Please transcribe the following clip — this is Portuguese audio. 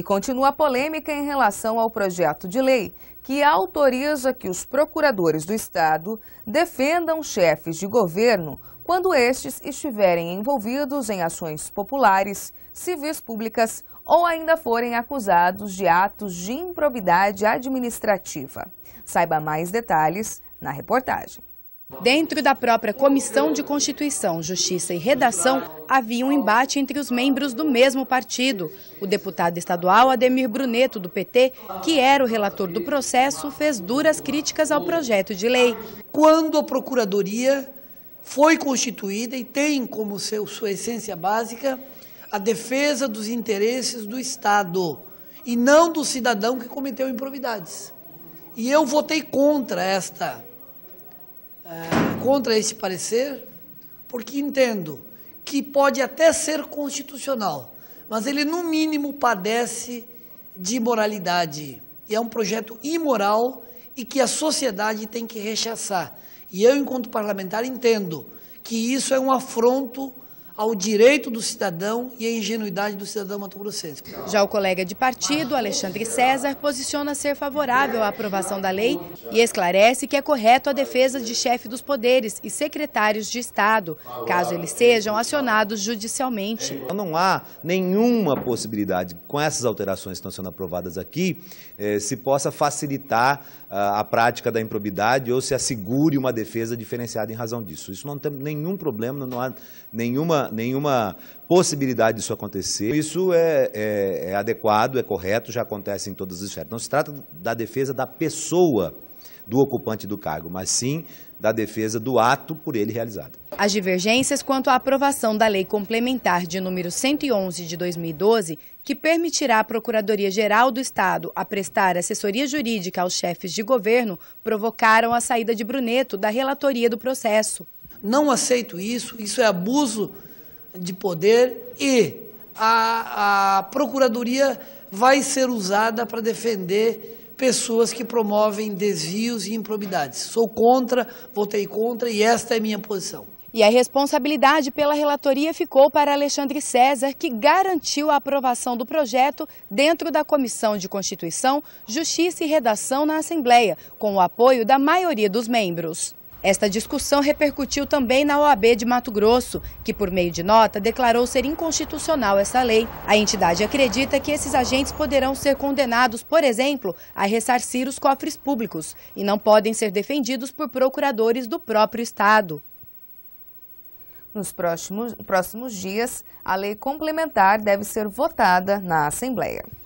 E continua a polêmica em relação ao projeto de lei que autoriza que os procuradores do Estado defendam chefes de governo quando estes estiverem envolvidos em ações populares, civis públicas ou ainda forem acusados de atos de improbidade administrativa. Saiba mais detalhes na reportagem. Dentro da própria Comissão de Constituição, Justiça e Redação, havia um embate entre os membros do mesmo partido. O deputado estadual Ademir Bruneto, do PT, que era o relator do processo, fez duras críticas ao projeto de lei. Quando a Procuradoria foi constituída e tem como seu, sua essência básica a defesa dos interesses do Estado e não do cidadão que cometeu improvidades. E eu votei contra esta eh, contra esse parecer, porque entendo que pode até ser constitucional, mas ele, no mínimo, padece de imoralidade. E é um projeto imoral e que a sociedade tem que rechaçar. E eu, enquanto parlamentar, entendo que isso é um afronto ao direito do cidadão e à ingenuidade do cidadão mato-grossense. Já o colega de partido, Alexandre César, posiciona ser favorável à aprovação da lei e esclarece que é correto a defesa de chefe dos poderes e secretários de Estado, caso eles sejam acionados judicialmente. Então, não há nenhuma possibilidade, com essas alterações que estão sendo aprovadas aqui, eh, se possa facilitar ah, a prática da improbidade ou se assegure uma defesa diferenciada em razão disso. Isso não tem nenhum problema, não há nenhuma nenhuma possibilidade disso acontecer. Isso é, é, é adequado, é correto, já acontece em todas as esferas. Não se trata da defesa da pessoa do ocupante do cargo, mas sim da defesa do ato por ele realizado. As divergências quanto à aprovação da Lei Complementar de número 111 de 2012, que permitirá à Procuradoria-Geral do Estado a prestar assessoria jurídica aos chefes de governo, provocaram a saída de Bruneto da relatoria do processo. Não aceito isso, isso é abuso de poder e a, a Procuradoria vai ser usada para defender pessoas que promovem desvios e improbidades. Sou contra, votei contra e esta é minha posição. E a responsabilidade pela relatoria ficou para Alexandre César, que garantiu a aprovação do projeto dentro da Comissão de Constituição, Justiça e Redação na Assembleia, com o apoio da maioria dos membros. Esta discussão repercutiu também na OAB de Mato Grosso, que, por meio de nota, declarou ser inconstitucional essa lei. A entidade acredita que esses agentes poderão ser condenados, por exemplo, a ressarcir os cofres públicos e não podem ser defendidos por procuradores do próprio Estado. Nos próximos, próximos dias, a lei complementar deve ser votada na Assembleia.